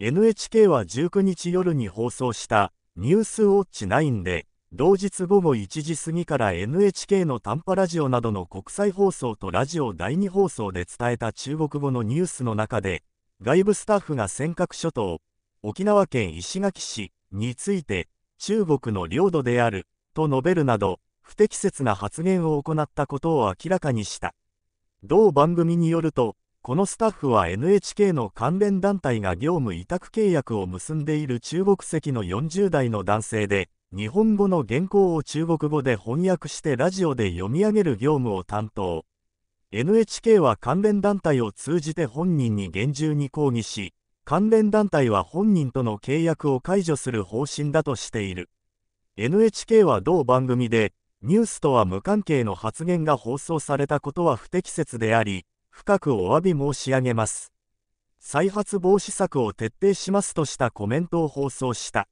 NHK は19日夜に放送したニュースウォッチ9で、同日午後1時過ぎから NHK の短波ラジオなどの国際放送とラジオ第2放送で伝えた中国語のニュースの中で、外部スタッフが尖閣諸島、沖縄県石垣市について、中国の領土である、と述べるなど、不適切な発言を行ったことを明らかにした。同番組によると、このスタッフは NHK の関連団体が業務委託契約を結んでいる中国籍の40代の男性で、日本語の原稿を中国語で翻訳してラジオで読み上げる業務を担当。NHK は関連団体を通じて本人に厳重に抗議し、関連団体は本人との契約を解除する方針だとしている。NHK は同番組で、ニュースとは無関係の発言が放送されたことは不適切であり、深くお詫び申し上げます。再発防止策を徹底しますとしたコメントを放送した。